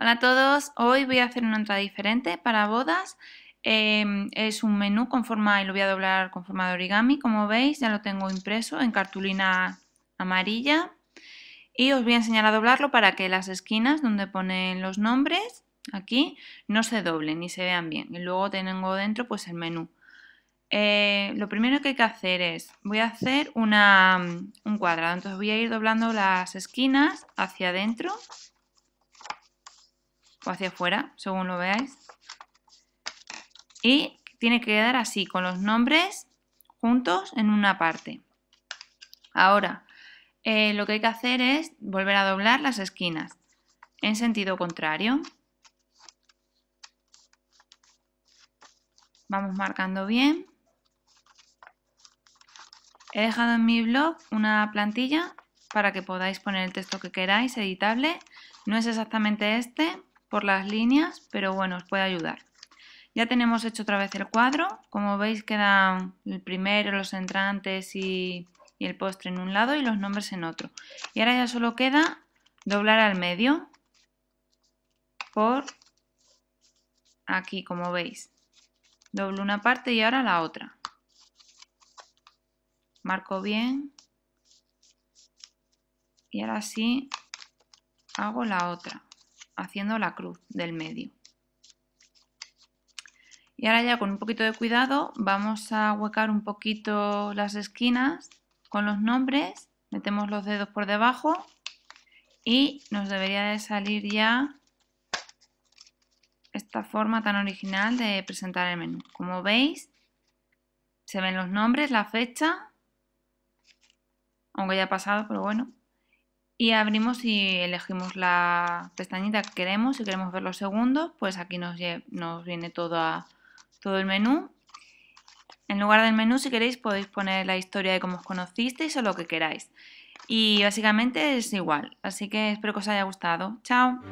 Hola a todos, hoy voy a hacer una entrada diferente para bodas. Em, es un menú con forma, y lo voy a doblar con forma de origami, como veis ya lo tengo impreso en cartulina amarilla. Y os voy a enseñar a doblarlo para que las esquinas donde ponen los nombres, aquí, no se doblen ni se vean bien. Y luego tengo dentro pues el menú. Eh, lo primero que hay que hacer es, voy a hacer mm, un cuadrado, entonces voy a ir doblando las esquinas hacia adentro hacia afuera, según lo veáis. Y tiene que quedar así, con los nombres juntos en una parte. Ahora, eh, lo que hay que hacer es volver a doblar las esquinas en sentido contrario. Vamos marcando bien. He dejado en mi blog una plantilla para que podáis poner el texto que queráis, editable. No es exactamente este, por las líneas, pero bueno, os puede ayudar. Ya tenemos hecho otra vez el cuadro. Como veis quedan el primero, los entrantes y, el postre en un lado y los nombres en otro. Y ahora ya solo queda doblar al medio por aquí, como veis. Doblo una parte y ahora la otra. Marco bien. Y ahora sí hago la otra haciendo la cruz del medio. Y ahora ya con un poquito de cuidado vamos a huecar un poquito las esquinas con los nombres, metemos los dedos por debajo y nos debería de salir ya esta forma tan original de presentar el menú. Como veis, se ven los nombres, la fecha, aunque ya ha pasado, pero bueno, y abrimos y elegimos la pestañita que queremos. Si queremos ver los segundos, pues aquí nos, nos viene todo, todo el menú. En lugar del menú, si queréis, podéis poner la historia de cómo os conocisteis o lo que queráis. Y básicamente es igual. Así que espero que os haya gustado. ¡Chao!